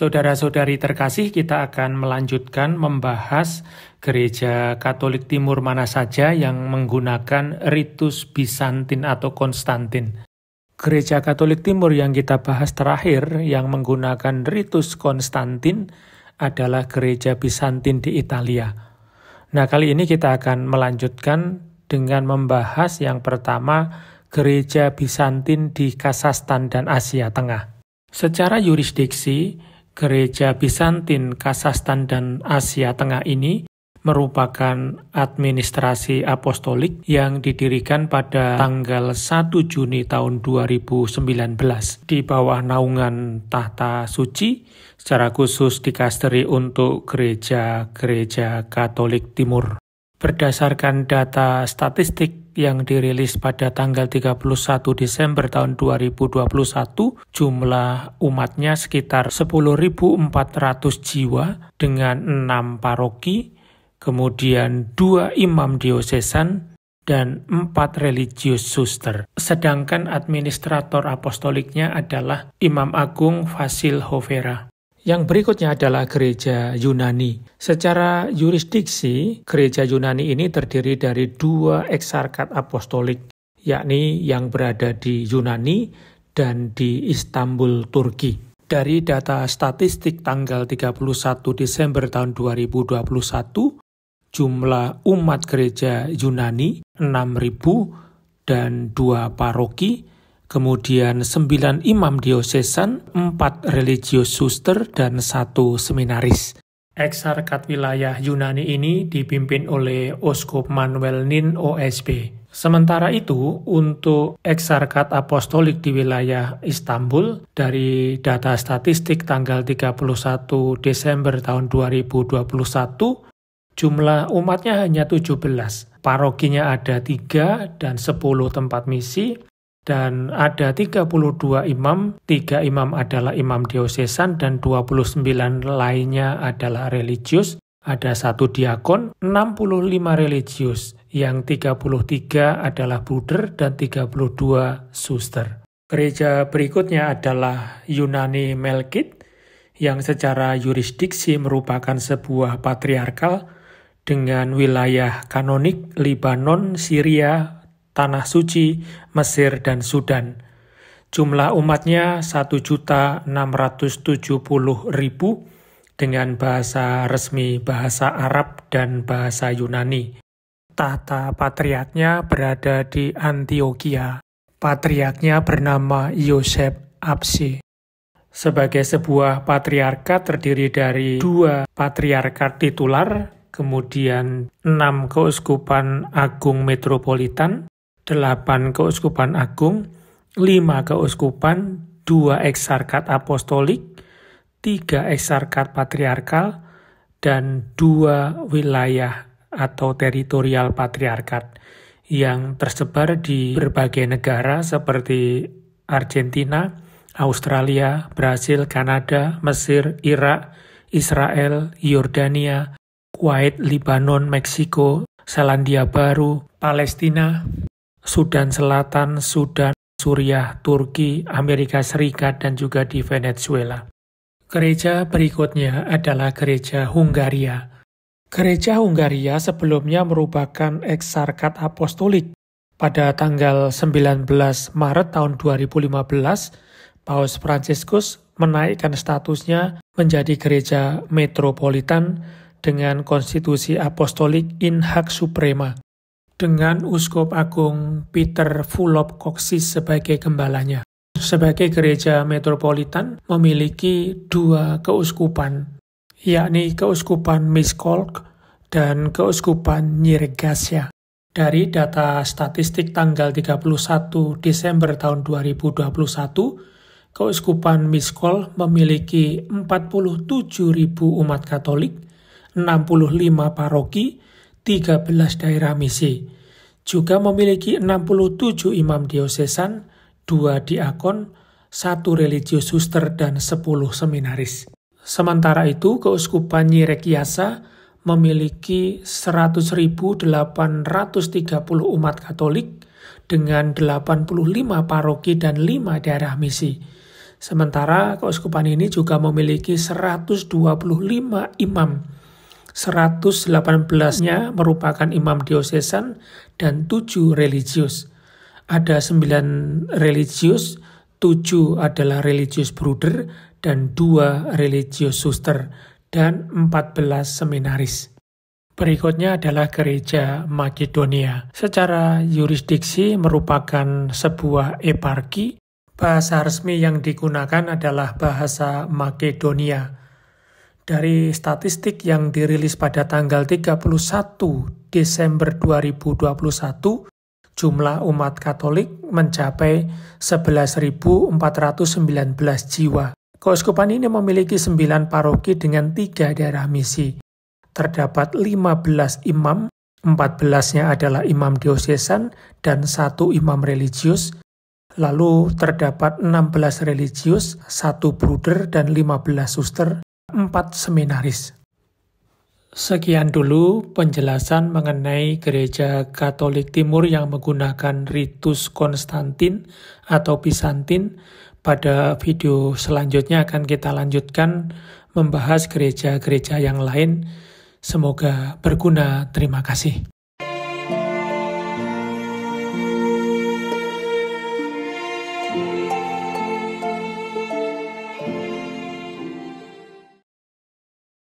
Saudara-saudari terkasih, kita akan melanjutkan membahas gereja Katolik Timur mana saja yang menggunakan ritus Bizantin atau Konstantin. Gereja Katolik Timur yang kita bahas terakhir yang menggunakan ritus Konstantin adalah gereja Bizantin di Italia. Nah, kali ini kita akan melanjutkan dengan membahas yang pertama gereja Bizantin di Kasastan dan Asia Tengah. Secara yurisdiksi, gereja Bizantin, Kasastan, dan Asia Tengah ini merupakan administrasi apostolik yang didirikan pada tanggal 1 Juni tahun 2019 di bawah naungan tahta suci secara khusus dikasteri untuk gereja-gereja Katolik Timur. Berdasarkan data statistik yang dirilis pada tanggal 31 Desember tahun 2021 jumlah umatnya sekitar 10.400 jiwa dengan 6 paroki, kemudian 2 imam diosesan dan 4 religius suster. Sedangkan administrator apostoliknya adalah Imam Agung Fasil Hovera. Yang berikutnya adalah gereja Yunani. Secara yurisdiksi, gereja Yunani ini terdiri dari dua eksarkat apostolik, yakni yang berada di Yunani dan di Istanbul, Turki. Dari data statistik tanggal 31 Desember tahun 2021, jumlah umat gereja Yunani 6.000 dan dua paroki kemudian sembilan imam diosesan, empat religius suster, dan satu seminaris. Eksarkat wilayah Yunani ini dipimpin oleh Oskop Manuel Nin OSB. Sementara itu, untuk eksarkat apostolik di wilayah Istanbul, dari data statistik tanggal 31 Desember tahun 2021, jumlah umatnya hanya 17. Parokinya ada 3 dan 10 tempat misi, dan ada 32 imam, tiga imam adalah imam diosesan dan 29 lainnya adalah religius, ada satu diakon, 65 religius, yang 33 adalah buder dan 32 suster. Gereja berikutnya adalah Yunani Melkit, yang secara yurisdiksi merupakan sebuah patriarkal dengan wilayah kanonik Libanon, Syria, Tanah Suci, Mesir, dan Sudan. Jumlah umatnya 1.670.000 dengan bahasa resmi bahasa Arab dan bahasa Yunani. Tahta patriarknya berada di Antioquia. Patriarknya bernama Yosef Apsi. Sebagai sebuah patriarkat terdiri dari dua patriarkat titular, kemudian enam keuskupan agung metropolitan, 8 keuskupan agung, 5 keuskupan, 2 eksarkat apostolik, 3 eksarkat patriarkal, dan 2 wilayah atau teritorial patriarkat yang tersebar di berbagai negara seperti Argentina, Australia, Brasil, Kanada, Mesir, Irak, Israel, Yordania, Kuwait, Libanon, Meksiko, Selandia Baru, Palestina, Sudan Selatan, Sudan, Suriah, Turki, Amerika Serikat, dan juga di Venezuela. Gereja berikutnya adalah Gereja Hungaria. Gereja Hungaria sebelumnya merupakan eksarkat apostolik. Pada tanggal 19 Maret tahun 2015, Paus Fransiskus menaikkan statusnya menjadi gereja metropolitan dengan konstitusi apostolik in hak suprema dengan Uskup Agung Peter Fulop Koxis sebagai gembalanya. Sebagai gereja metropolitan memiliki dua keuskupan, yakni Keuskupan Miskolc dan Keuskupan Nyirgasya. Dari data statistik tanggal 31 Desember tahun 2021, Keuskupan Miskol memiliki 47.000 umat Katolik, 65 paroki, 13 daerah misi. Juga memiliki 67 imam diosesan, 2 diakon, 1 religius suster, dan 10 seminaris. Sementara itu, Keuskupan Nyirek Yasa memiliki 100.830 umat Katolik dengan 85 paroki dan 5 daerah misi. Sementara keuskupan ini juga memiliki 125 imam 118-nya merupakan imam diosesan dan tujuh religius. Ada sembilan religius, tujuh adalah religius bruder dan dua religius suster dan empat belas seminaris. Berikutnya adalah gereja Makedonia. Secara yurisdiksi merupakan sebuah eparki. Bahasa resmi yang digunakan adalah bahasa Makedonia dari statistik yang dirilis pada tanggal 31 Desember 2021, jumlah umat Katolik mencapai 11.419 jiwa. Keuskupan ini memiliki 9 paroki dengan 3 daerah misi. Terdapat 15 imam, 14-nya adalah imam diosesan dan satu imam religius. Lalu terdapat 16 religius, satu bruder, dan 15 suster empat seminaris. Sekian dulu penjelasan mengenai Gereja Katolik Timur yang menggunakan ritus Konstantin atau Bizantin. Pada video selanjutnya akan kita lanjutkan membahas gereja-gereja yang lain. Semoga berguna. Terima kasih.